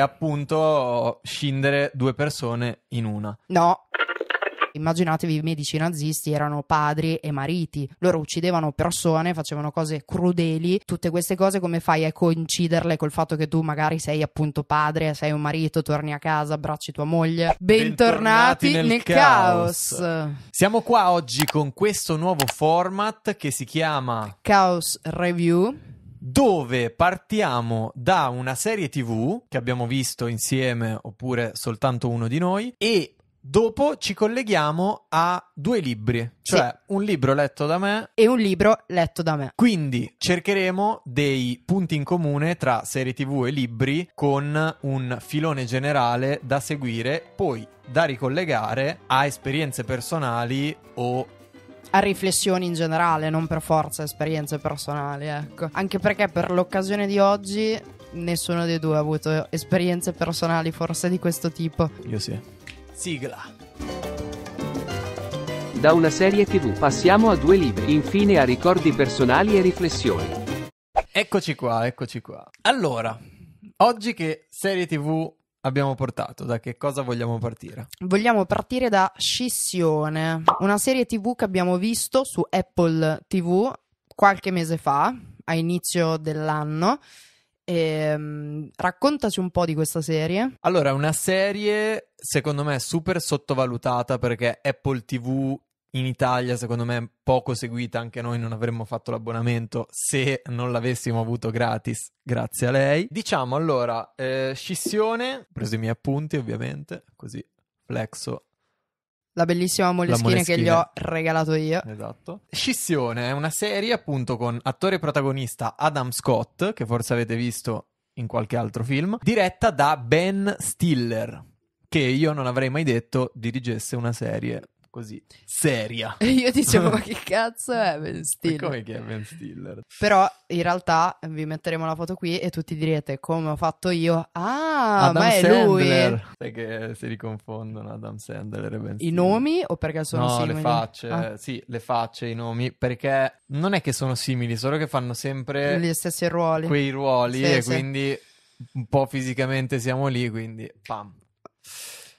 appunto scindere due persone in una. No. Immaginatevi i medici nazisti erano padri e mariti, loro uccidevano persone, facevano cose crudeli, tutte queste cose come fai a coinciderle col fatto che tu magari sei appunto padre, sei un marito, torni a casa, abbracci tua moglie. Bentornati, Bentornati nel, nel caos. caos. Siamo qua oggi con questo nuovo format che si chiama Chaos Review dove partiamo da una serie TV che abbiamo visto insieme oppure soltanto uno di noi e Dopo ci colleghiamo a due libri, cioè sì. un libro letto da me e un libro letto da me. Quindi cercheremo dei punti in comune tra serie TV e libri con un filone generale da seguire, poi da ricollegare a esperienze personali o a riflessioni in generale, non per forza esperienze personali, ecco. Anche perché per l'occasione di oggi nessuno dei due ha avuto esperienze personali forse di questo tipo. Io sì. Sigla. Da una serie TV passiamo a due libri, infine a ricordi personali e riflessioni. Eccoci qua, eccoci qua. Allora, oggi che serie TV abbiamo portato? Da che cosa vogliamo partire? Vogliamo partire da Scissione, una serie TV che abbiamo visto su Apple TV qualche mese fa, a inizio dell'anno. E, ehm, raccontaci un po' di questa serie. Allora, una serie secondo me super sottovalutata perché Apple TV in Italia, secondo me, poco seguita, anche noi non avremmo fatto l'abbonamento se non l'avessimo avuto gratis, grazie a lei. Diciamo allora, eh, scissione, ho preso i miei appunti ovviamente, così flexo. La bellissima Moleskine, la Moleskine. che gli ho regalato io. Esatto. Scissione è una serie appunto con attore protagonista Adam Scott, che forse avete visto in qualche altro film, diretta da Ben Stiller, che io non avrei mai detto dirigesse una serie così seria. E io dicevo, ma che cazzo è Ben Stiller? Ma come che è Ben Stiller? Però in realtà vi metteremo la foto qui e tutti direte, come ho fatto io, ah, Adam ma è Sandler. lui. Sai che si riconfondono Adam Sandler e Ben Stiller. I nomi o perché sono no, simili? le facce, ah. sì, le facce, i nomi, perché non è che sono simili, solo che fanno sempre... Gli stessi ruoli. Quei ruoli sì, e sì. quindi un po' fisicamente siamo lì, quindi pam.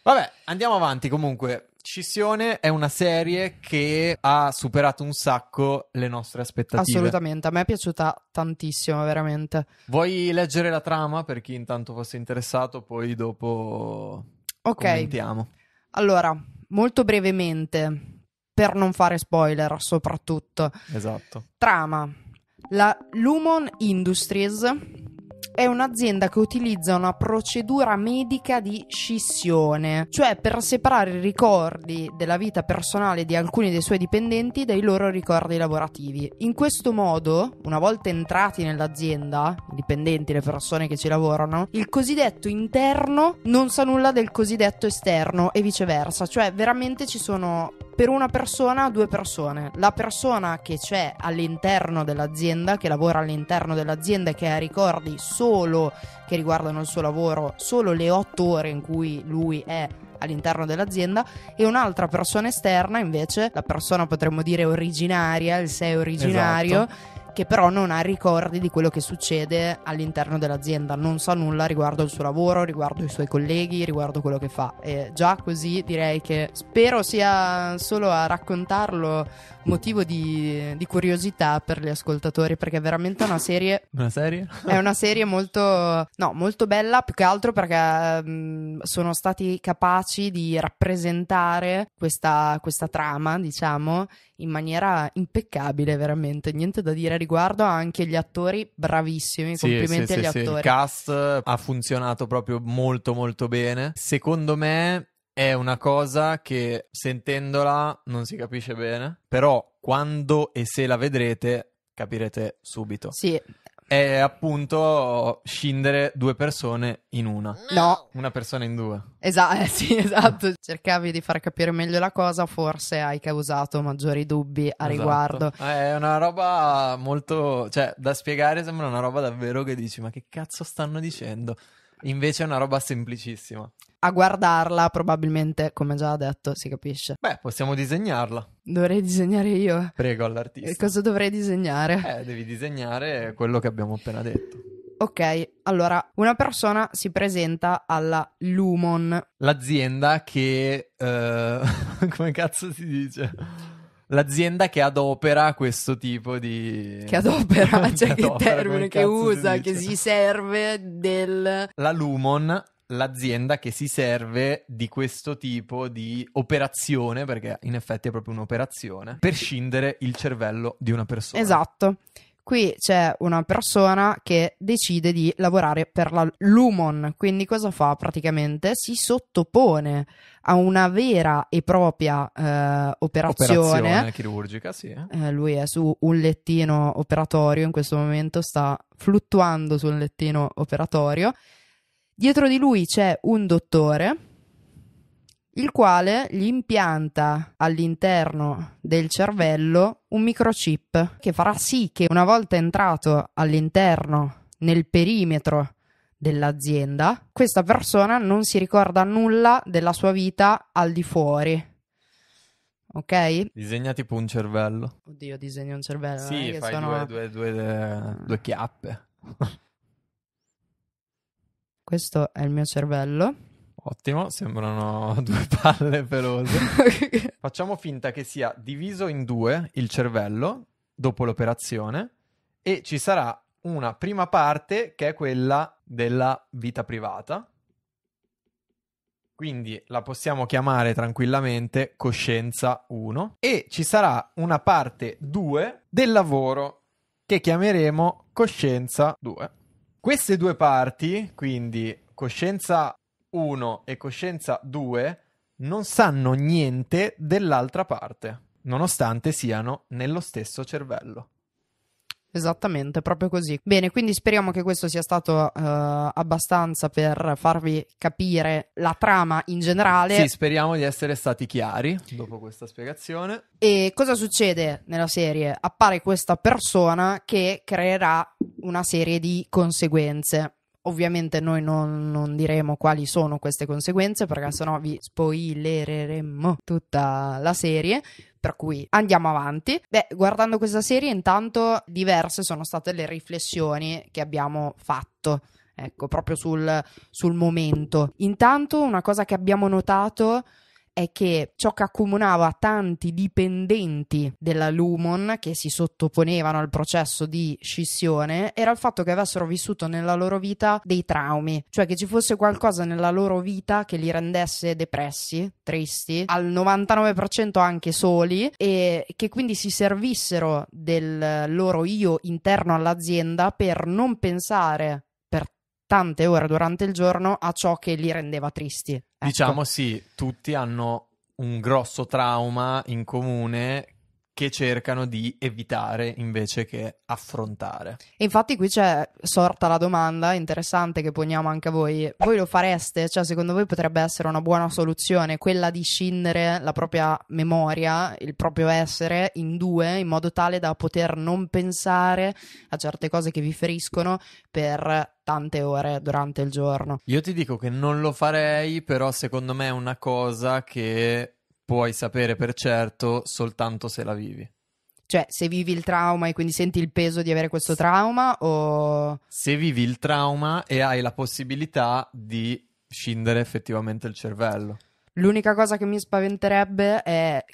Vabbè, andiamo avanti comunque. Scissione è una serie che ha superato un sacco le nostre aspettative. Assolutamente, a me è piaciuta tantissimo, veramente. Vuoi leggere la trama per chi intanto fosse interessato, poi dopo Ok. commentiamo. Allora, molto brevemente, per non fare spoiler soprattutto. Esatto. Trama. La Lumon Industries è un'azienda che utilizza una procedura medica di scissione, cioè per separare i ricordi della vita personale di alcuni dei suoi dipendenti dai loro ricordi lavorativi. In questo modo, una volta entrati nell'azienda, i dipendenti, le persone che ci lavorano, il cosiddetto interno non sa nulla del cosiddetto esterno e viceversa, cioè veramente ci sono per una persona due persone. La persona che c'è all'interno dell'azienda, che lavora all'interno dell'azienda e che ha ricordi solo che riguardano il suo lavoro, solo le otto ore in cui lui è all'interno dell'azienda e un'altra persona esterna invece, la persona potremmo dire originaria, il sé originario. Esatto che però non ha ricordi di quello che succede all'interno dell'azienda, non sa nulla riguardo il suo lavoro, riguardo i suoi colleghi, riguardo quello che fa. E già così direi che spero sia solo a raccontarlo motivo di, di curiosità per gli ascoltatori, perché è veramente una serie... Una serie? è una serie molto, no, molto bella, più che altro perché mh, mm, sono stati capaci di rappresentare questa, questa trama, diciamo, in maniera impeccabile, veramente. Niente da dire a riguardo. Anche gli attori, bravissimi. Sì, complimenti sì, agli sì, attori. Il cast ha funzionato proprio molto, molto bene. Secondo me. È una cosa che sentendola non si capisce bene, però quando e se la vedrete capirete subito. Sì, è appunto scindere due persone in una. No. Una persona in due. Esatto, eh, sì, esatto. Cercavi di far capire meglio la cosa, forse hai causato maggiori dubbi a esatto. riguardo. Eh, è una roba molto... cioè, da spiegare sembra una roba davvero che dici, ma che cazzo stanno dicendo? Invece è una roba semplicissima a guardarla probabilmente, come già detto, si capisce. Beh, possiamo disegnarla. Dovrei disegnare io. Prego all'artista. E cosa dovrei disegnare? Eh, devi disegnare quello che abbiamo appena detto. Ok, allora una persona si presenta alla Lumon. L'azienda che... Eh, come cazzo si dice? L'azienda che adopera questo tipo di... Che adopera, cioè che, adopera, che termine che usa, si che si serve del... La Lumon l'azienda che si serve di questo tipo di operazione, perché in effetti è proprio un'operazione, per scindere il cervello di una persona. Esatto. Qui c'è una persona che decide di lavorare per la Lumon, quindi cosa fa praticamente? Si sottopone a una vera e propria eh, operazione. operazione. chirurgica, sì. Eh, lui è su un lettino operatorio, in questo momento sta fluttuando sul lettino operatorio Dietro di lui c'è un dottore, il quale gli impianta all'interno del cervello un microchip che farà sì che una volta entrato all'interno nel perimetro dell'azienda, questa persona non si ricorda nulla della sua vita al di fuori. Ok? Disegna tipo un cervello. Oddio, disegna un cervello. Sì, fai sono... due, due, due, due chiappe questo è il mio cervello. Ottimo, sembrano due palle pelose. Facciamo finta che sia diviso in due il cervello dopo l'operazione e ci sarà una prima parte che è quella della vita privata. Quindi la possiamo chiamare tranquillamente coscienza 1 e ci sarà una parte 2 del lavoro che chiameremo coscienza 2. Queste due parti, quindi coscienza 1 e coscienza 2, non sanno niente dell'altra parte, nonostante siano nello stesso cervello. Esattamente, proprio così. Bene, quindi speriamo che questo sia stato uh, abbastanza per farvi capire la trama in generale. Sì, speriamo di essere stati chiari dopo questa spiegazione. E cosa succede nella serie? Appare questa persona che creerà una serie di conseguenze Ovviamente noi non, non, diremo quali sono queste conseguenze perché sennò vi spoilereremmo tutta la serie. Per cui andiamo avanti. Beh, guardando questa serie, intanto diverse sono state le riflessioni che abbiamo fatto. Ecco, proprio sul, sul momento. Intanto, una cosa che abbiamo notato è che ciò che accomunava tanti dipendenti della Lumon che si sottoponevano al processo di scissione era il fatto che avessero vissuto nella loro vita dei traumi, cioè che ci fosse qualcosa nella loro vita che li rendesse depressi, tristi, al 99% anche soli e che quindi si servissero del loro io interno all'azienda per non pensare tante ore durante il giorno a ciò che li rendeva tristi. Ecco. Diciamo sì, tutti hanno un grosso trauma in comune che cercano di evitare invece che affrontare. E infatti qui c'è sorta la domanda interessante che poniamo anche a voi. Voi lo fareste? Cioè, secondo voi potrebbe essere una buona soluzione quella di scindere la propria memoria, il proprio essere in due, in modo tale da poter non pensare a certe cose che vi feriscono per tante ore durante il giorno. Io ti dico che non lo farei, però secondo me è una cosa che puoi sapere per certo soltanto se la vivi. Cioè, se vivi il trauma e quindi senti il peso di avere questo trauma o... Se vivi il trauma e hai la possibilità di scindere effettivamente il cervello. L'unica cosa che mi spaventerebbe è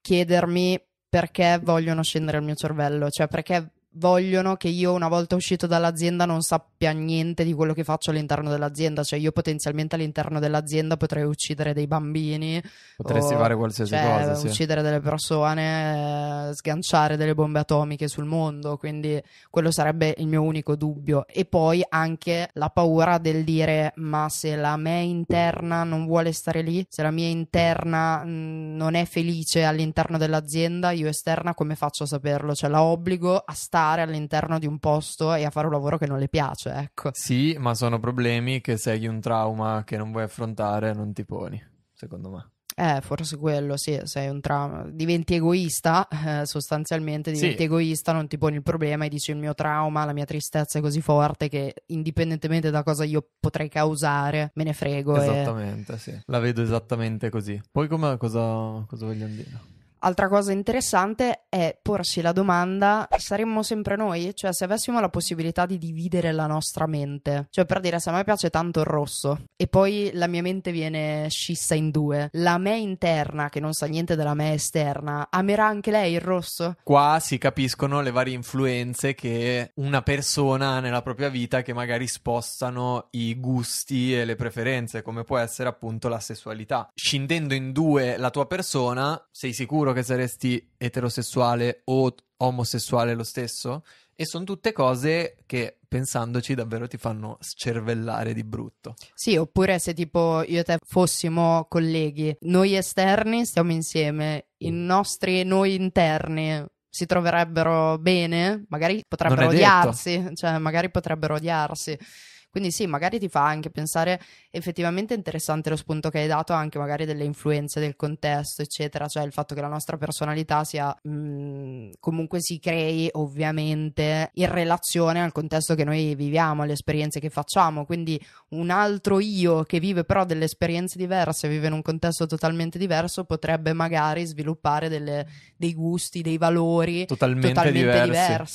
chiedermi perché vogliono scendere il mio cervello, cioè perché vogliono che io una volta uscito dall'azienda non sappia niente di quello che faccio all'interno dell'azienda, cioè io potenzialmente all'interno dell'azienda potrei uccidere dei bambini, potresti o, fare qualsiasi cioè, cosa, sì. uccidere delle persone, eh, sganciare delle bombe atomiche sul mondo, quindi quello sarebbe il mio unico dubbio e poi anche la paura del dire ma se la me interna non vuole stare lì, se la mia interna mm, non è felice all'interno dell'azienda, io esterna come faccio a saperlo? Cioè la obbligo a stare lavorare all'interno di un posto e a fare un lavoro che non le piace, ecco. Sì, ma sono problemi che se hai un trauma che non vuoi affrontare, non ti poni, secondo me. Eh, forse quello, sì, sei un trauma. Diventi egoista, eh, sostanzialmente diventi sì. egoista, non ti poni il problema e dici il mio trauma, la mia tristezza è così forte che indipendentemente da cosa io potrei causare, me ne frego. Esattamente, e... sì. La vedo esattamente così. Poi come, cosa, cosa vogliamo dire? Altra cosa interessante è porsi la domanda: saremmo sempre noi? Cioè, se avessimo la possibilità di dividere la nostra mente, cioè per dire se a me piace tanto il rosso e poi la mia mente viene scissa in due, la me interna, che non sa niente della me esterna, amerà anche lei il rosso? Qua si capiscono le varie influenze che una persona ha nella propria vita che magari spostano i gusti e le preferenze, come può essere appunto la sessualità. Scindendo in due la tua persona, sei sicuro sicuro che saresti eterosessuale o omosessuale lo stesso? E sono tutte cose che pensandoci davvero ti fanno scervellare di brutto. Sì, oppure se tipo io e te fossimo colleghi, noi esterni stiamo insieme, i mm. nostri noi interni si troverebbero bene, magari potrebbero odiarsi, cioè magari potrebbero odiarsi. Quindi sì, magari ti fa anche pensare effettivamente interessante lo spunto che hai dato anche magari delle influenze del contesto, eccetera, cioè il fatto che la nostra personalità sia mh, mm, comunque si crei ovviamente in relazione al contesto che noi viviamo, alle esperienze che facciamo, quindi un altro io che vive però delle esperienze diverse, vive in un contesto totalmente diverso, potrebbe magari sviluppare delle, dei gusti, dei valori totalmente, totalmente diversi.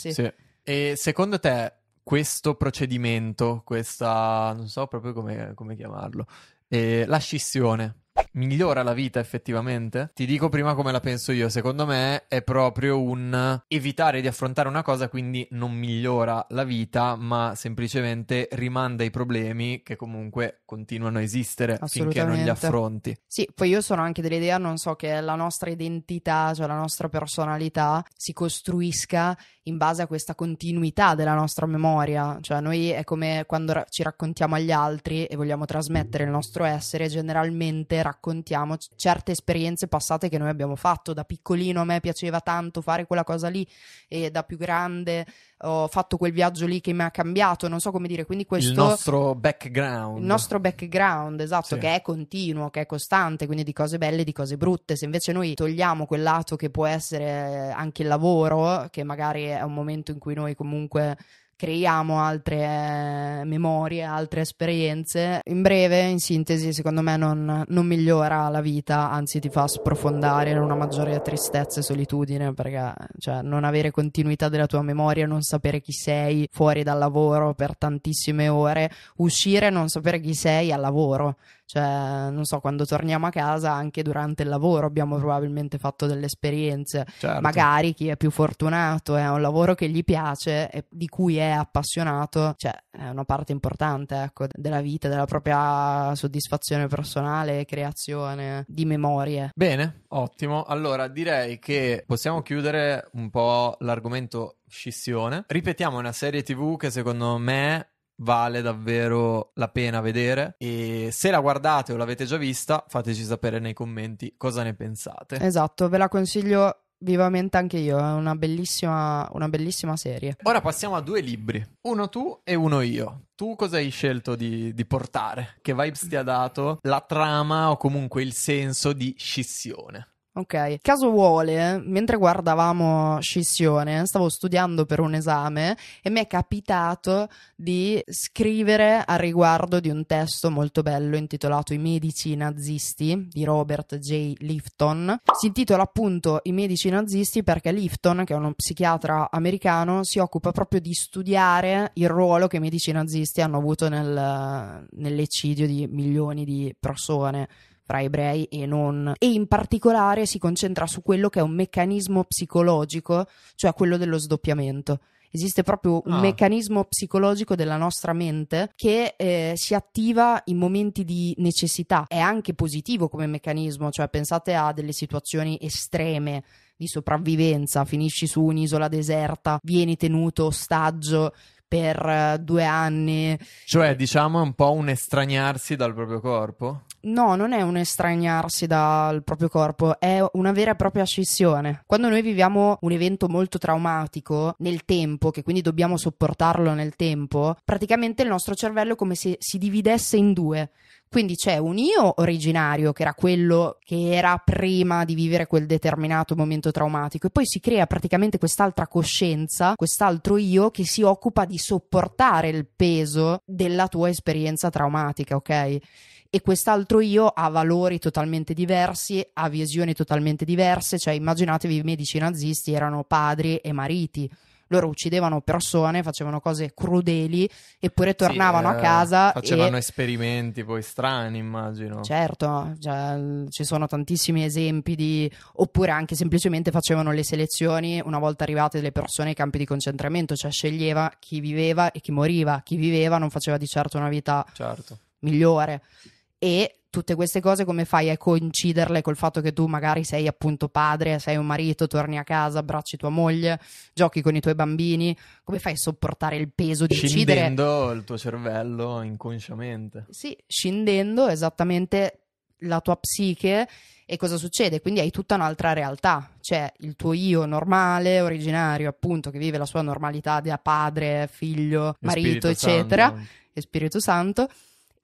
diversi. Sì. E secondo te questo procedimento, questa, non so proprio come, come chiamarlo, eh, la scissione migliora la vita effettivamente? Ti dico prima come la penso io, secondo me è proprio un evitare di affrontare una cosa quindi non migliora la vita, ma semplicemente rimanda i problemi che comunque continuano a esistere finché non li affronti. Sì, poi io sono anche dell'idea, non so, che la nostra identità, cioè la nostra personalità si costruisca in base a questa continuità della nostra memoria, cioè noi è come quando ci raccontiamo agli altri e vogliamo trasmettere il nostro essere, generalmente raccontiamo raccontiamo certe esperienze passate che noi abbiamo fatto. Da piccolino a me piaceva tanto fare quella cosa lì e da più grande ho fatto quel viaggio lì che mi ha cambiato, non so come dire, quindi questo... Il nostro background. Il nostro background, esatto, sì. che è continuo, che è costante, quindi di cose belle, di cose brutte. Se invece noi togliamo quel lato che può essere eh, anche il lavoro, che magari è un momento in cui noi comunque creiamo altre eh, memorie, altre esperienze. In breve, in sintesi, secondo me non, non, migliora la vita, anzi ti fa sprofondare in una maggiore tristezza e solitudine, perché cioè, non avere continuità della tua memoria, non sapere chi sei fuori dal lavoro per tantissime ore, uscire e non sapere chi sei al lavoro, cioè, non so, quando torniamo a casa, anche durante il lavoro, abbiamo probabilmente fatto delle esperienze. Certo. Magari chi è più fortunato è un lavoro che gli piace e di cui è appassionato, cioè, è una parte importante, ecco, della vita, della propria soddisfazione personale, creazione di memorie. Bene, ottimo. Allora, direi che possiamo chiudere un po' l'argomento scissione. Ripetiamo una serie TV che secondo me vale davvero la pena vedere e se la guardate o l'avete già vista fateci sapere nei commenti cosa ne pensate esatto ve la consiglio vivamente anche io, è una bellissima, una bellissima serie. Ora passiamo a due libri, uno tu e uno io. Tu cosa hai scelto di, di portare? Che vibes ti ha dato la trama o comunque il senso di scissione? Ok, caso vuole, mentre guardavamo Scissione, stavo studiando per un esame e mi è capitato di scrivere a riguardo di un testo molto bello intitolato I medici nazisti di Robert J. Lifton. Si intitola appunto I medici nazisti perché Lifton, che è uno psichiatra americano, si occupa proprio di studiare il ruolo che i medici nazisti hanno avuto nel, nell'eccidio di milioni di persone fra ebrei e non, e in particolare si concentra su quello che è un meccanismo psicologico, cioè quello dello sdoppiamento. Esiste proprio un ah. meccanismo psicologico della nostra mente che eh, si attiva in momenti di necessità. È anche positivo come meccanismo, cioè pensate a delle situazioni estreme di sopravvivenza, finisci su un'isola deserta, vieni tenuto ostaggio per eh, due anni. Cioè, diciamo, è un po' un estraniarsi dal proprio corpo? No, non è un estraniarsi dal proprio corpo, è una vera e propria scissione. Quando noi viviamo un evento molto traumatico nel tempo, che quindi dobbiamo sopportarlo nel tempo, praticamente il nostro cervello è come se si dividesse in due. Quindi c'è un io originario che era quello che era prima di vivere quel determinato momento traumatico e poi si crea praticamente quest'altra coscienza, quest'altro io che si occupa di sopportare il peso della tua esperienza traumatica, ok? E quest'altro io ha valori totalmente diversi, ha visioni totalmente diverse, cioè immaginatevi i medici nazisti erano padri e mariti loro uccidevano persone, facevano cose crudeli, eppure tornavano sì, eh, a casa. Facevano e... esperimenti poi strani, immagino. Certo, cioè, ci sono tantissimi esempi di... oppure anche semplicemente facevano le selezioni una volta arrivate le persone ai campi di concentramento, cioè sceglieva chi viveva e chi moriva, chi viveva non faceva di certo una vita certo. migliore e tutte queste cose come fai a coinciderle col fatto che tu magari sei appunto padre, sei un marito, torni a casa, abbracci tua moglie, giochi con i tuoi bambini, come fai a sopportare il peso di decidere? Scindendo il tuo cervello inconsciamente. Sì, scindendo esattamente la tua psiche e cosa succede? Quindi hai tutta un'altra realtà, cioè il tuo io normale, originario, appunto, che vive la sua normalità da padre, figlio, marito, Spirito eccetera, Santo. e Spirito Santo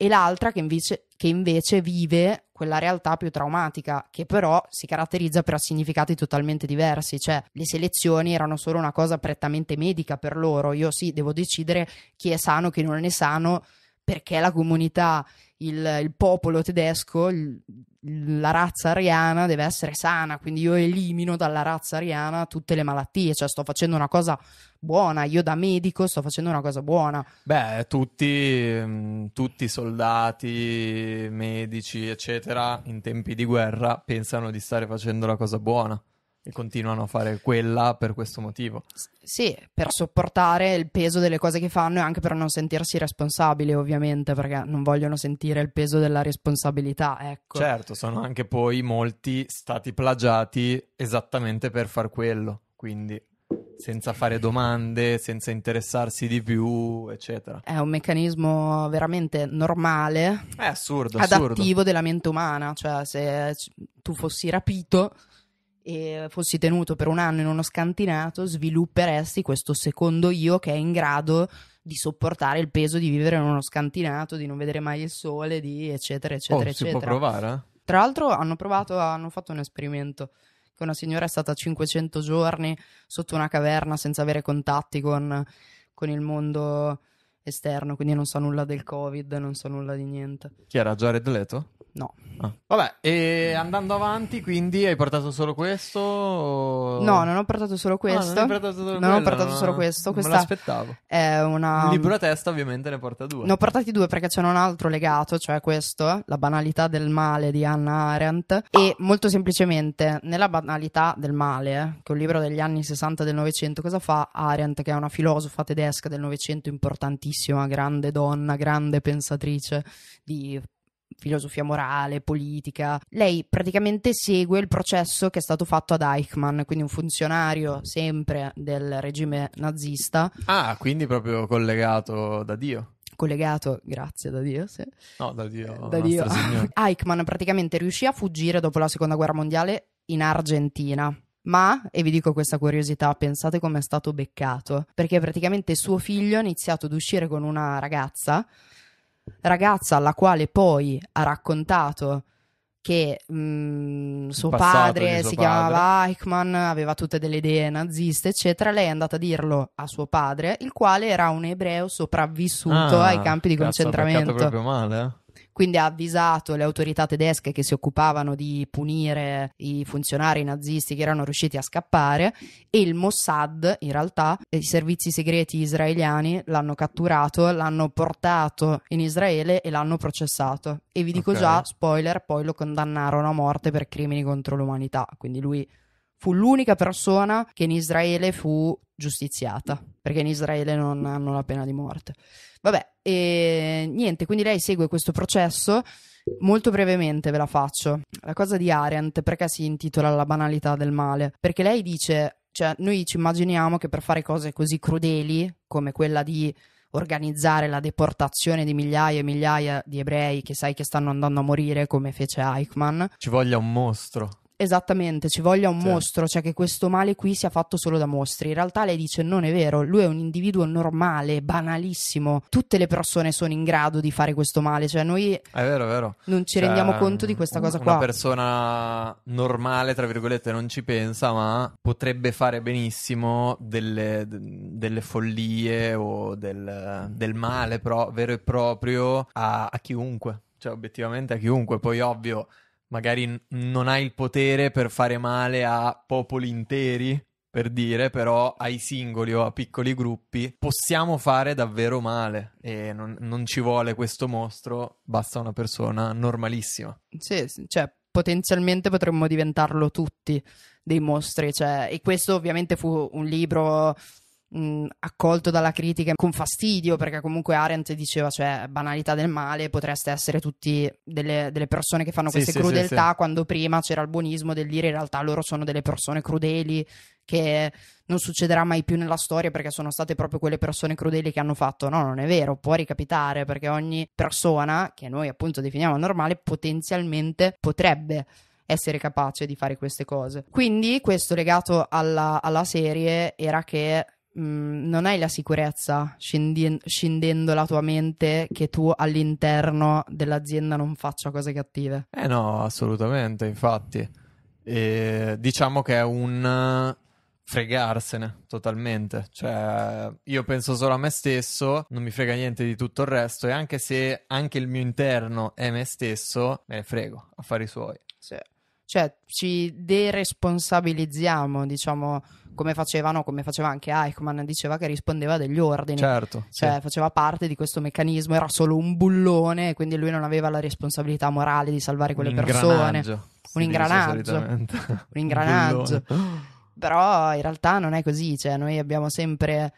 e l'altra che invece, che invece vive quella realtà più traumatica, che però si caratterizza per significati totalmente diversi, cioè le selezioni erano solo una cosa prettamente medica per loro, io sì, devo decidere chi è sano, chi non è sano, perché la comunità, il, il popolo tedesco, il, la razza ariana deve essere sana, quindi io elimino dalla razza ariana tutte le malattie, cioè sto facendo una cosa buona, io da medico sto facendo una cosa buona. Beh, tutti, mm, tutti i soldati, medici, eccetera, in tempi di guerra pensano di stare facendo la cosa buona. E continuano a fare quella per questo motivo. sì, per sopportare il peso delle cose che fanno e anche per non sentirsi responsabili, ovviamente, perché non vogliono sentire il peso della responsabilità, ecco. Certo, sono anche poi molti stati plagiati esattamente per far quello, quindi senza fare domande, senza interessarsi di più, eccetera. È un meccanismo veramente normale. È assurdo, adattivo assurdo. della mente umana, cioè se tu fossi rapito e fossi tenuto per un anno in uno scantinato, svilupperesti questo secondo io che è in grado di sopportare il peso di vivere in uno scantinato, di non vedere mai il sole, di eccetera, eccetera, oh, eccetera. Si può provare? Eh? Tra l'altro hanno provato, hanno fatto un esperimento che una signora è stata 500 giorni sotto una caverna senza avere contatti con, con il mondo esterno, quindi non sa nulla del Covid, non so nulla di niente. Chi era Jared Leto? no. Ah. Vabbè, e andando avanti, quindi hai portato solo questo? O... No, non ho portato solo questo. Ah, non, portato solo non quello, ho portato no, solo ah, questo. Questa non l'aspettavo. È una... Un libro a testa ovviamente ne porta due. Ne ho portati due perché c'è un altro legato, cioè questo, La banalità del male di Hannah Arendt. E molto semplicemente, nella banalità del male, eh, che è un libro degli anni 60 del Novecento, cosa fa Arendt, che è una filosofa tedesca del Novecento importantissima, grande donna, grande pensatrice di filosofia morale, politica. Lei praticamente segue il processo che è stato fatto ad Eichmann, quindi un funzionario sempre del regime nazista. Ah, quindi proprio collegato da Dio collegato, grazie da Dio. Sì. No, da Dio. Eh, da Dio. Eichmann praticamente riuscì a fuggire dopo la seconda guerra mondiale in Argentina. Ma, e vi dico questa curiosità, pensate com'è stato beccato, perché praticamente suo figlio ha iniziato ad uscire con una ragazza ragazza alla quale poi ha raccontato che mh, mm, suo padre suo si padre. chiamava Eichmann, aveva tutte delle idee naziste, eccetera. Lei è andata a dirlo a suo padre, il quale era un ebreo sopravvissuto ah, ai campi di cazzo, concentramento. Ha proprio male, eh? quindi ha avvisato le autorità tedesche che si occupavano di punire i funzionari nazisti che erano riusciti a scappare e il Mossad, in realtà, i servizi segreti israeliani l'hanno catturato, l'hanno portato in Israele e l'hanno processato. E vi dico okay. già, spoiler, poi lo condannarono a morte per crimini contro l'umanità, quindi lui fu l'unica persona che in Israele fu giustiziata perché in Israele non hanno la pena di morte. Vabbè, e niente, quindi lei segue questo processo. Molto brevemente ve la faccio. La cosa di Arendt, perché si intitola La banalità del male? Perché lei dice, cioè, noi ci immaginiamo che per fare cose così crudeli, come quella di organizzare la deportazione di migliaia e migliaia di ebrei che sai che stanno andando a morire, come fece Eichmann, ci voglia un mostro. Esattamente, ci voglia un cioè. mostro, cioè che questo male qui sia fatto solo da mostri. In realtà lei dice non è vero, lui è un individuo normale, banalissimo. Tutte le persone sono in grado di fare questo male, cioè noi è vero, è vero. non ci cioè, rendiamo conto di questa un, cosa qua. Una persona normale, tra virgolette, non ci pensa, ma potrebbe fare benissimo delle, delle follie o del, del male pro, vero e proprio a, a chiunque cioè obiettivamente a chiunque, poi ovvio magari non hai il potere per fare male a popoli interi, per dire, però ai singoli o a piccoli gruppi possiamo fare davvero male e non, non ci vuole questo mostro, basta una persona normalissima. Sì, cioè potenzialmente potremmo diventarlo tutti dei mostri, cioè, e questo ovviamente fu un libro mh, accolto dalla critica con fastidio, perché comunque Arendt diceva, cioè, banalità del male, potreste essere tutti delle, delle persone che fanno queste sì, crudeltà, sì, quando prima c'era il buonismo del dire in realtà loro sono delle persone crudeli, che non succederà mai più nella storia perché sono state proprio quelle persone crudeli che hanno fatto. No, non è vero, può ricapitare perché ogni persona che noi appunto definiamo normale potenzialmente potrebbe essere capace di fare queste cose. Quindi questo legato alla, alla serie era che mh, mm, non hai la sicurezza, scendendo, scendendo la tua mente, che tu all'interno dell'azienda non faccia cose cattive. Eh no, assolutamente, infatti. E diciamo che è un fregarsene totalmente. Cioè, io penso solo a me stesso, non mi frega niente di tutto il resto, e anche se anche il mio interno è me stesso, me ne frego, affari suoi. Sì. Cioè, ci deresponsabilizziamo, diciamo come facevano, come faceva anche Eichmann, diceva che rispondeva degli ordini, certo, cioè sì. faceva parte di questo meccanismo, era solo un bullone, quindi lui non aveva la responsabilità morale di salvare quelle un persone. Un ingranaggio. un ingranaggio. Un Però in realtà non è così, cioè noi abbiamo sempre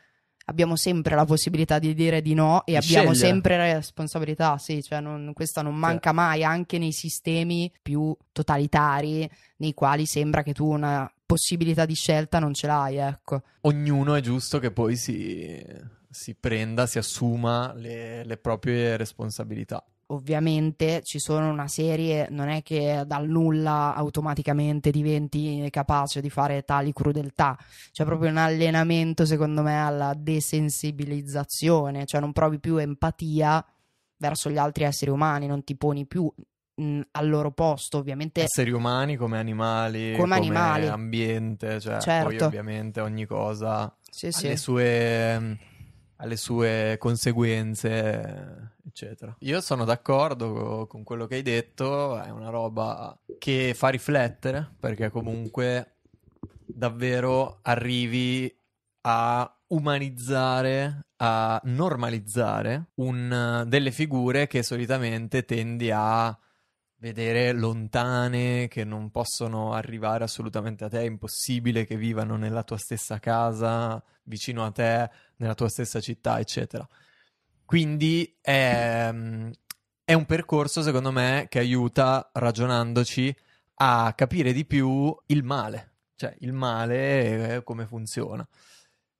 abbiamo sempre la possibilità di dire di no e di abbiamo scegliere. sempre la responsabilità, sì, cioè non, questa non manca sì. mai anche nei sistemi più totalitari nei quali sembra che tu una possibilità di scelta non ce l'hai, ecco. Ognuno è giusto che poi si, si prenda, si assuma le, le proprie responsabilità ovviamente ci sono una serie, non è che dal nulla automaticamente diventi capace di fare tali crudeltà, c'è proprio un allenamento secondo me alla desensibilizzazione, cioè non provi più empatia verso gli altri esseri umani, non ti poni più mh, al loro posto, ovviamente. Esseri umani come animali, come, come animali. ambiente, cioè certo. poi ovviamente ogni cosa sì, ha sì. le sue alle sue conseguenze, eccetera. Io sono d'accordo con quello che hai detto, è una roba che fa riflettere, perché comunque davvero arrivi a umanizzare, a normalizzare un, delle figure che solitamente tendi a vedere lontane che non possono arrivare assolutamente a te, è impossibile che vivano nella tua stessa casa, vicino a te, nella tua stessa città, eccetera. Quindi è, mm, è un percorso, secondo me, che aiuta, ragionandoci, a capire di più il male, cioè il male come funziona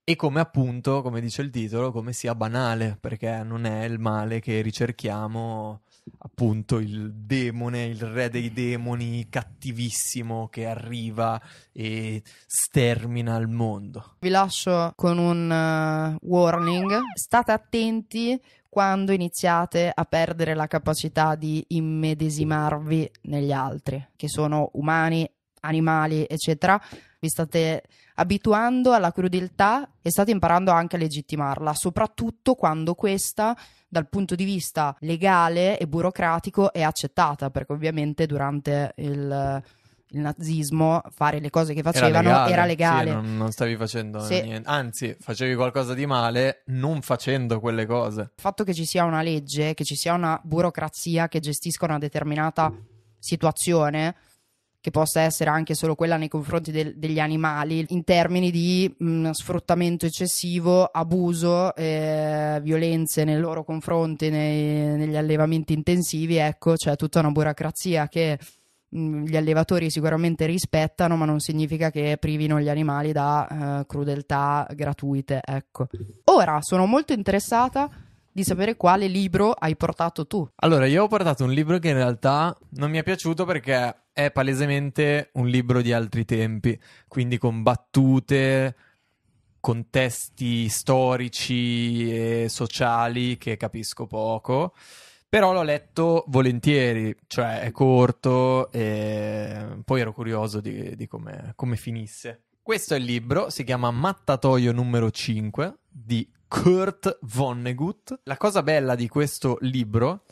e come appunto, come dice il titolo, come sia banale, perché non è il male che ricerchiamo appunto il demone, il re dei demoni cattivissimo che arriva e stermina il mondo. Vi lascio con un uh, warning, state attenti quando iniziate a perdere la capacità di immedesimarvi negli altri, che sono umani, animali, eccetera. Vi state abituando alla crudeltà e state imparando anche a legittimarla, soprattutto quando questa dal punto di vista legale e burocratico è accettata, perché ovviamente durante il il nazismo, fare le cose che facevano era legale. Era legale. Sì, non, non, stavi facendo Se... niente, anzi, facevi qualcosa di male non facendo quelle cose. Il fatto che ci sia una legge, che ci sia una burocrazia che gestisca una determinata situazione che possa essere anche solo quella nei confronti del, degli animali, in termini di mh, mm, sfruttamento eccessivo, abuso, eh, violenze nei loro confronti, nei, negli allevamenti intensivi, ecco, c'è cioè tutta una burocrazia che mm, gli allevatori sicuramente rispettano, ma non significa che privino gli animali da eh, crudeltà gratuite. Ecco. Ora sono molto interessata di sapere quale libro hai portato tu. Allora, io ho portato un libro che in realtà non mi è piaciuto perché è palesemente un libro di altri tempi, quindi con battute, contesti storici e sociali che capisco poco. Però l'ho letto volentieri, cioè è corto e poi ero curioso di, di come finisse. Questo è il libro, si chiama Mattatoio numero 5 di Kurt Vonnegut. La cosa bella di questo libro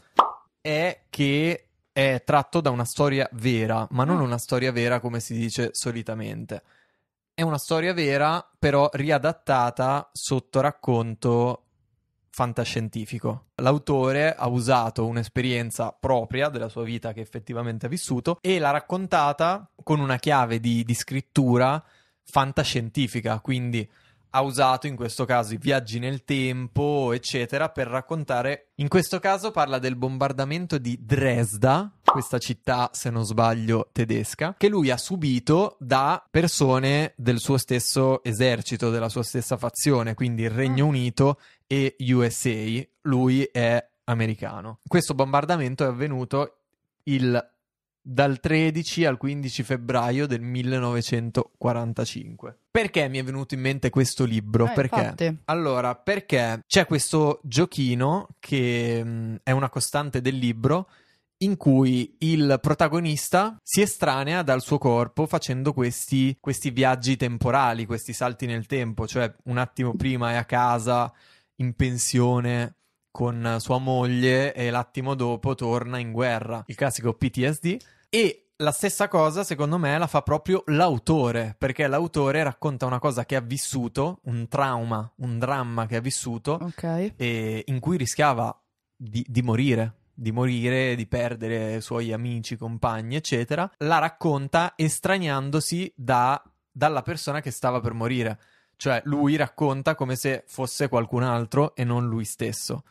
è che è tratto da una storia vera, ma non mm. una storia vera come si dice solitamente. È una storia vera, però riadattata sotto racconto fantascientifico. L'autore ha usato un'esperienza propria della sua vita che effettivamente ha vissuto e l'ha raccontata con una chiave di, di scrittura fantascientifica, quindi ha usato in questo caso i viaggi nel tempo, eccetera, per raccontare. In questo caso parla del bombardamento di Dresda, questa città, se non sbaglio, tedesca, che lui ha subito da persone del suo stesso esercito, della sua stessa fazione, quindi il Regno ah. Unito e USA. Lui è americano. Questo bombardamento è avvenuto il dal 13 al 15 febbraio del 1945. Perché mi è venuto in mente questo libro? Eh, perché? Infatti. Allora, perché c'è questo giochino che mh, mm, è una costante del libro in cui il protagonista si estranea dal suo corpo facendo questi, questi viaggi temporali, questi salti nel tempo, cioè un attimo prima è a casa, in pensione, con sua moglie e l'attimo dopo torna in guerra. Il classico PTSD. E la stessa cosa, secondo me, la fa proprio l'autore, perché l'autore racconta una cosa che ha vissuto, un trauma, un dramma che ha vissuto, okay. e in cui rischiava di, di morire, di morire, di perdere i suoi amici, compagni, eccetera, la racconta estraniandosi da, dalla persona che stava per morire. Cioè, lui racconta come se fosse qualcun altro e non lui stesso.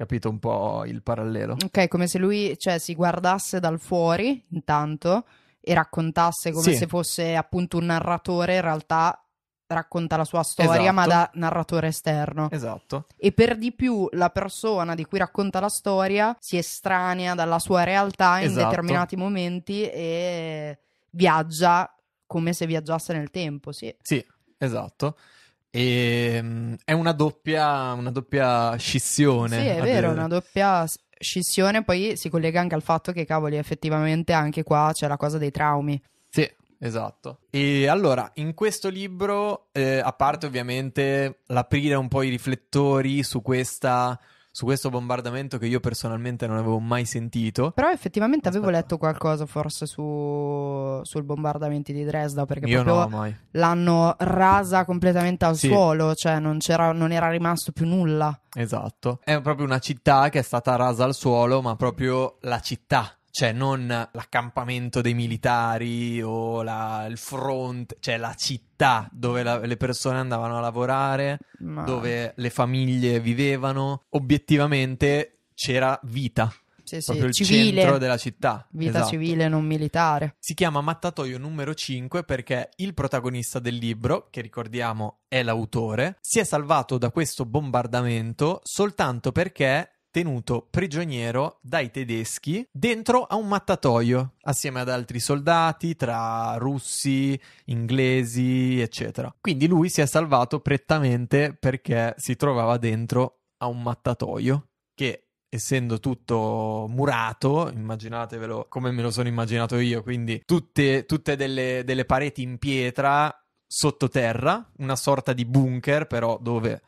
Capito un po' il parallelo? Ok, come se lui cioè, si guardasse dal fuori intanto e raccontasse come sì. se fosse appunto un narratore, in realtà racconta la sua storia esatto. ma da narratore esterno. Esatto. E per di più la persona di cui racconta la storia si estranea dalla sua realtà esatto. in determinati momenti e viaggia come se viaggiasse nel tempo, sì. Sì, esatto. E, ehm, è una doppia, una doppia scissione. Sì, è vero, dire. una doppia scissione. Poi si collega anche al fatto che, cavoli, effettivamente anche qua c'è la cosa dei traumi. Sì, esatto. E allora, in questo libro, eh, a parte ovviamente l'aprire un po' i riflettori su questa su questo bombardamento che io personalmente non avevo mai sentito. Però effettivamente Aspetta. avevo letto qualcosa forse su, sul bombardamento di Dresda perché io proprio l'hanno rasa completamente al sì. suolo, cioè non, non, era rimasto più nulla. Esatto, è proprio una città che è stata rasa al suolo, ma proprio la città cioè non l'accampamento dei militari o la, il fronte, cioè la città dove la, le persone andavano a lavorare, Ma... dove le famiglie vivevano, obiettivamente c'era vita. Sì, sì, proprio civile, il centro della città. Vita esatto. civile, non militare. Si chiama Mattatoio numero 5 perché il protagonista del libro, che ricordiamo è l'autore, si è salvato da questo bombardamento soltanto perché tenuto prigioniero dai tedeschi dentro a un mattatoio assieme ad altri soldati tra russi, inglesi, eccetera. Quindi lui si è salvato prettamente perché si trovava dentro a un mattatoio che essendo tutto murato, immaginatevelo come me lo sono immaginato io, quindi tutte, tutte delle, delle pareti in pietra sottoterra, una sorta di bunker però dove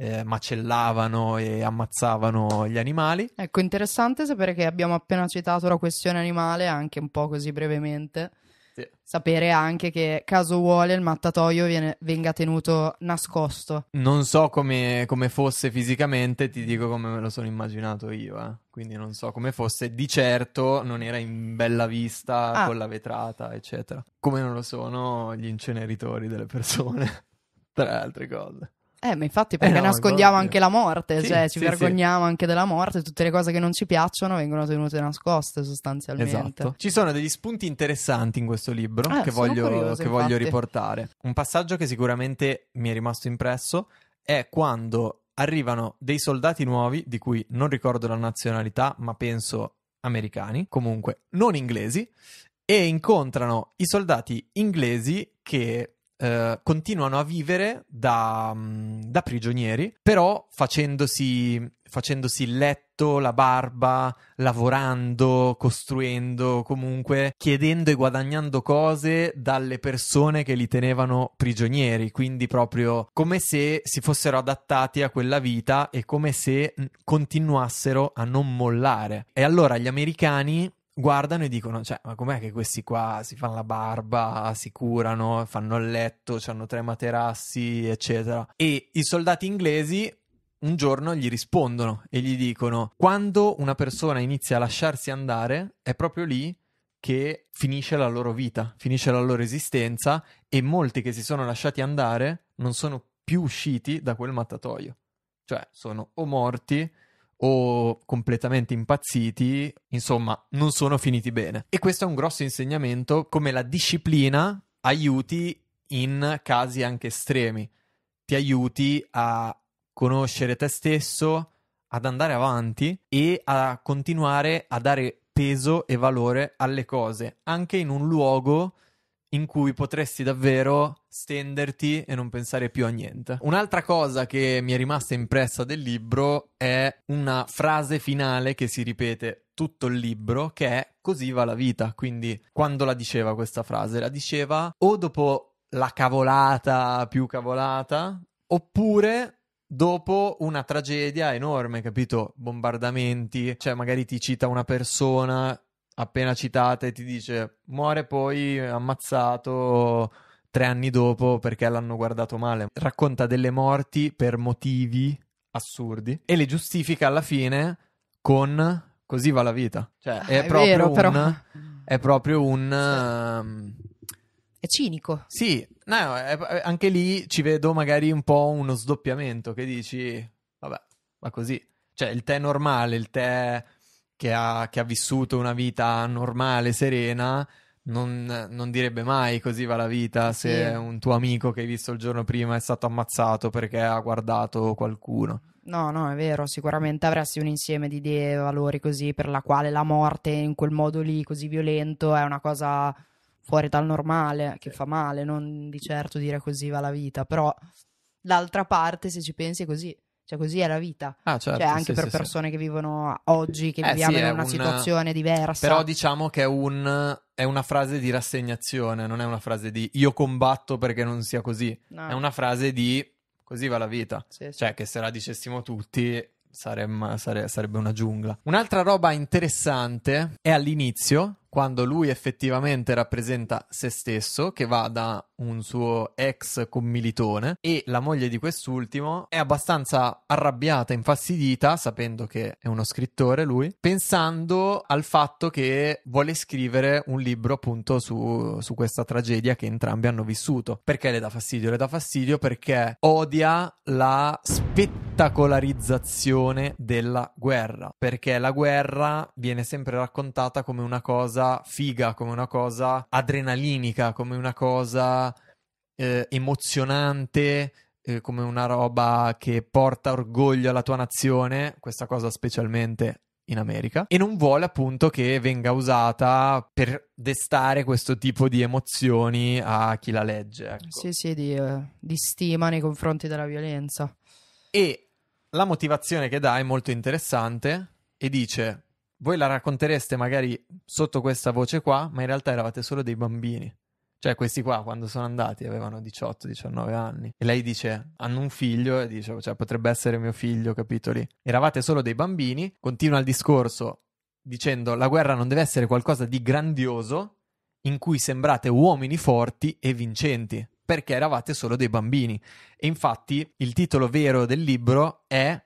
eh, macellavano e ammazzavano gli animali. Ecco, interessante sapere che abbiamo appena citato la questione animale, anche un po' così brevemente. Sì. Sapere anche che caso vuole il mattatoio viene, venga tenuto nascosto. Non so come, come, fosse fisicamente, ti dico come me lo sono immaginato io, eh. quindi non so come fosse. Di certo non era in bella vista ah. con la vetrata, eccetera. Come non lo sono gli inceneritori delle persone, tra le altre cose. Eh, ma infatti eh, perché eh no, nascondiamo no, anche la morte, sì, cioè ci sì, vergogniamo sì. anche della morte, tutte le cose che non ci piacciono vengono tenute nascoste sostanzialmente. Esatto. Ci sono degli spunti interessanti in questo libro eh, che, voglio, curioso, che voglio riportare. Un passaggio che sicuramente mi è rimasto impresso è quando arrivano dei soldati nuovi, di cui non ricordo la nazionalità, ma penso americani, comunque non inglesi, e incontrano i soldati inglesi che eh, continuano a vivere da, mm, da prigionieri, però facendosi, facendosi il letto, la barba, lavorando, costruendo, comunque chiedendo e guadagnando cose dalle persone che li tenevano prigionieri, quindi proprio come se si fossero adattati a quella vita e come se mm, continuassero a non mollare. E allora gli americani guardano e dicono, cioè, ma com'è che questi qua si fanno la barba, si curano, fanno il letto, hanno tre materassi, eccetera. E i soldati inglesi un giorno gli rispondono e gli dicono, quando una persona inizia a lasciarsi andare, è proprio lì che finisce la loro vita, finisce la loro esistenza e molti che si sono lasciati andare non sono più usciti da quel mattatoio. Cioè, sono o morti o completamente impazziti, insomma, non sono finiti bene. E questo è un grosso insegnamento come la disciplina aiuti in casi anche estremi. Ti aiuti a conoscere te stesso, ad andare avanti e a continuare a dare peso e valore alle cose, anche in un luogo in cui potresti davvero stenderti e non pensare più a niente. Un'altra cosa che mi è rimasta impressa del libro è una frase finale che si ripete tutto il libro che è così va la vita. Quindi quando la diceva questa frase? La diceva o dopo la cavolata più cavolata oppure dopo una tragedia enorme, capito? Bombardamenti, cioè magari ti cita una persona appena citate ti dice muore poi ammazzato tre anni dopo perché l'hanno guardato male. Racconta delle morti per motivi assurdi e le giustifica alla fine con così va la vita. Cioè, ah, è, è proprio vero, un, però. È proprio un... Sì. Ehm, è cinico. Sì, no, è, anche lì ci vedo magari un po' uno sdoppiamento che dici, vabbè, va così. Cioè, il tè normale, il tè che ha, che ha vissuto una vita normale, serena, non, non, direbbe mai così va la vita se un tuo amico che hai visto il giorno prima è stato ammazzato perché ha guardato qualcuno. No, no, è vero, sicuramente avresti un insieme di idee e valori così per la quale la morte in quel modo lì così violento è una cosa fuori dal normale, che fa male, non di certo dire così va la vita, però d'altra parte se ci pensi è così. Cioè, così è la vita. Ah, certo, cioè, anche sì, per sì, persone sì. che vivono oggi, che eh, viviamo in una un... situazione diversa. Però diciamo che è, un... è, una frase di rassegnazione, non è una frase di io combatto perché non sia così. No. È una frase di così va la vita. Cioè, che se la dicessimo tutti saremmo, sare... sarebbe una giungla. Un'altra roba interessante è all'inizio, quando lui effettivamente rappresenta se stesso, che va da un suo ex commilitone, e la moglie di quest'ultimo è abbastanza arrabbiata, infastidita, sapendo che è uno scrittore lui, pensando al fatto che vuole scrivere un libro appunto su, su questa tragedia che entrambi hanno vissuto. Perché le dà fastidio? Le dà fastidio perché odia la spettacolarizzazione della guerra, perché la guerra viene sempre raccontata come una cosa cosa figa, come una cosa adrenalinica, come una cosa eh, emozionante, eh, come una roba che porta orgoglio alla tua nazione, questa cosa specialmente in America e non vuole appunto che venga usata per destare questo tipo di emozioni a chi la legge. Ecco. Sì, sì, di, eh, di, stima nei confronti della violenza. E la motivazione che dà è molto interessante e dice voi la raccontereste magari sotto questa voce qua, ma in realtà eravate solo dei bambini. Cioè questi qua quando sono andati avevano 18-19 anni e lei dice hanno un figlio e dice cioè, potrebbe essere mio figlio, capito lì. Eravate solo dei bambini, continua il discorso dicendo la guerra non deve essere qualcosa di grandioso in cui sembrate uomini forti e vincenti, perché eravate solo dei bambini. E infatti il titolo vero del libro è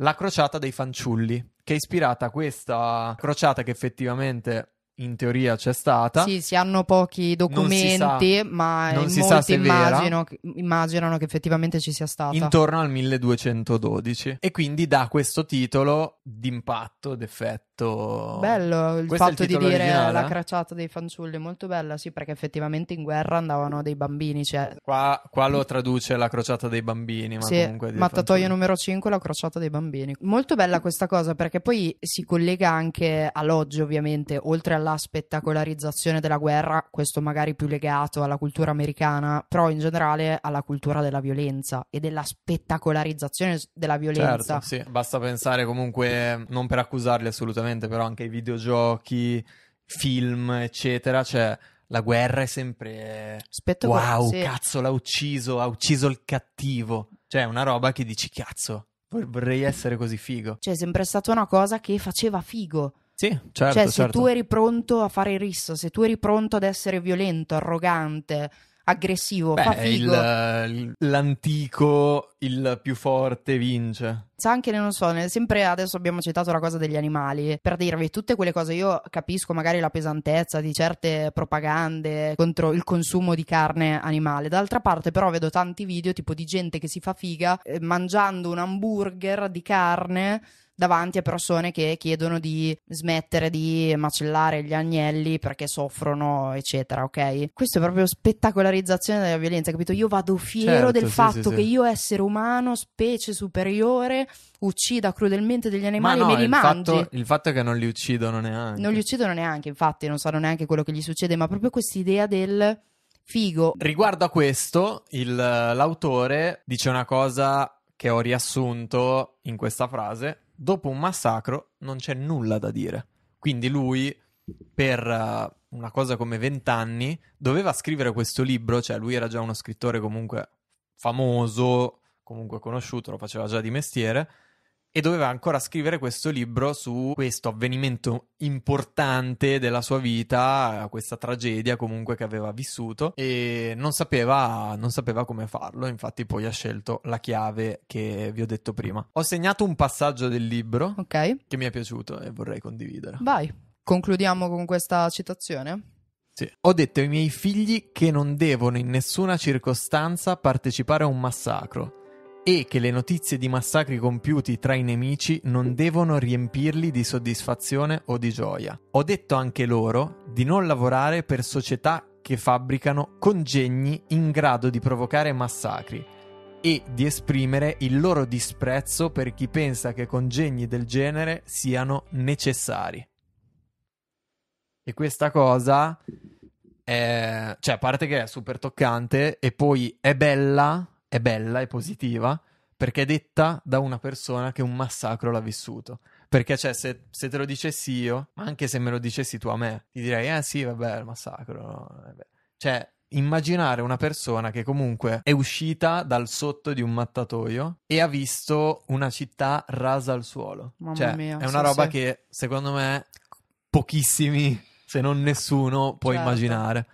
La crociata dei fanciulli, che è ispirata a questa crociata che effettivamente in teoria c'è stata. Sì, si hanno pochi documenti, sa, ma non si sa se immagino, immaginano che effettivamente ci sia stata. Intorno al 1212. E quindi dà questo titolo d'impatto, d'effetto fatto... Bello il Questo fatto il di dire originale? la cracciata dei fanciulli, molto bella, sì, perché effettivamente in guerra andavano dei bambini. Cioè... Qua, qua, lo traduce la crociata dei bambini, ma sì, comunque... Mattatoio numero 5, la crociata dei bambini. Molto bella questa cosa perché poi si collega anche all'oggi, ovviamente, oltre alla spettacolarizzazione della guerra, questo magari più legato alla cultura americana, però in generale alla cultura della violenza e della spettacolarizzazione della violenza. Certo, sì, basta pensare comunque, non per accusarli assolutamente assolutamente, però anche i videogiochi, film, eccetera, cioè la guerra è sempre Spettacolare, wow, sì. cazzo, l'ha ucciso, ha ucciso il cattivo. Cioè, è una roba che dici cazzo, vorrei essere così figo. Cioè, è sempre stata una cosa che faceva figo. Sì, certo, Cioè, se certo. tu eri pronto a fare il risso, se tu eri pronto ad essere violento, arrogante, aggressivo, Beh, fa figo. Il, l'antico, il più forte vince. Sa anche, non so, sempre adesso abbiamo citato la cosa degli animali, per dirvi tutte quelle cose, io capisco magari la pesantezza di certe propagande contro il consumo di carne animale, d'altra parte però vedo tanti video tipo di gente che si fa figa eh, mangiando un hamburger di carne davanti a persone che chiedono di smettere di macellare gli agnelli perché soffrono, eccetera, ok? Questo è proprio spettacolarizzazione della violenza, capito? Io vado fiero certo, del sì, fatto sì, che sì. io essere umano, specie superiore, uccida crudelmente degli animali no, e me li il mangi. Fatto, il fatto è che non li uccidono neanche. Non li uccidono neanche, infatti, non sanno neanche quello che gli succede, ma proprio quest'idea del figo. Riguardo a questo, il, l'autore dice una cosa che ho riassunto in questa frase dopo un massacro non c'è nulla da dire. Quindi lui, per eh, una cosa come vent'anni, doveva scrivere questo libro, cioè lui era già uno scrittore comunque famoso, comunque conosciuto, lo faceva già di mestiere, e doveva ancora scrivere questo libro su questo avvenimento importante della sua vita, questa tragedia comunque che aveva vissuto e non sapeva, non sapeva come farlo, infatti poi ha scelto la chiave che vi ho detto prima. Ho segnato un passaggio del libro okay. che mi è piaciuto e vorrei condividere. Vai, concludiamo con questa citazione. Sì. Ho detto ai miei figli che non devono in nessuna circostanza partecipare a un massacro e che le notizie di massacri compiuti tra i nemici non devono riempirli di soddisfazione o di gioia. Ho detto anche loro di non lavorare per società che fabbricano congegni in grado di provocare massacri e di esprimere il loro disprezzo per chi pensa che congegni del genere siano necessari. E questa cosa è, cioè, a parte che è super toccante e poi è bella è bella, e positiva, perché è detta da una persona che un massacro l'ha vissuto. Perché, cioè, se, se, te lo dicessi io, ma anche se me lo dicessi tu a me, ti direi, eh sì, vabbè, il massacro. No, vabbè. Eh, cioè, immaginare una persona che comunque è uscita dal sotto di un mattatoio e ha visto una città rasa al suolo. Mamma cioè, mia, è una sì, roba sì. che, secondo me, pochissimi, se non nessuno, può certo. immaginare.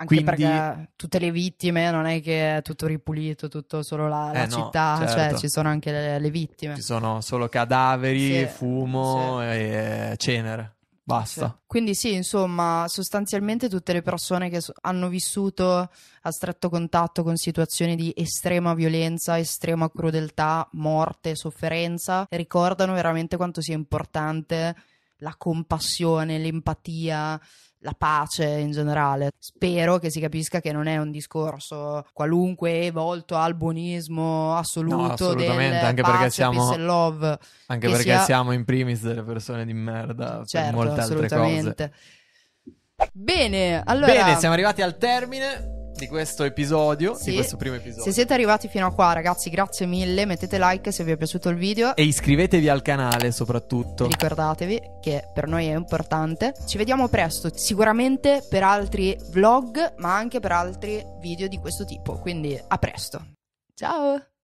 Anche Quindi... perché tutte le vittime non è che è tutto ripulito, tutto solo la, eh, la eh città, cioè, certo. cioè ci sono anche le, le, vittime. Ci sono solo cadaveri, sì, fumo sì. e cenere. Basta. Sì. Quindi sì, insomma, sostanzialmente tutte le persone che hanno vissuto a stretto contatto con situazioni di estrema violenza, estrema crudeltà, morte, sofferenza, ricordano veramente quanto sia importante la compassione, l'empatia, la pace in generale. Spero che si capisca che non è un discorso qualunque volto al buonismo assoluto no, del anche perché siamo love, anche perché sia... siamo in primis delle persone di merda certo, per molte altre cose. Bene, allora Bene, siamo arrivati al termine di questo episodio, sì. di questo primo episodio. Se siete arrivati fino a qua, ragazzi, grazie mille. Mettete like se vi è piaciuto il video. E iscrivetevi al canale soprattutto. Ricordatevi che per noi è importante. Ci vediamo presto, sicuramente per altri vlog, ma anche per altri video di questo tipo. Quindi a presto. Ciao!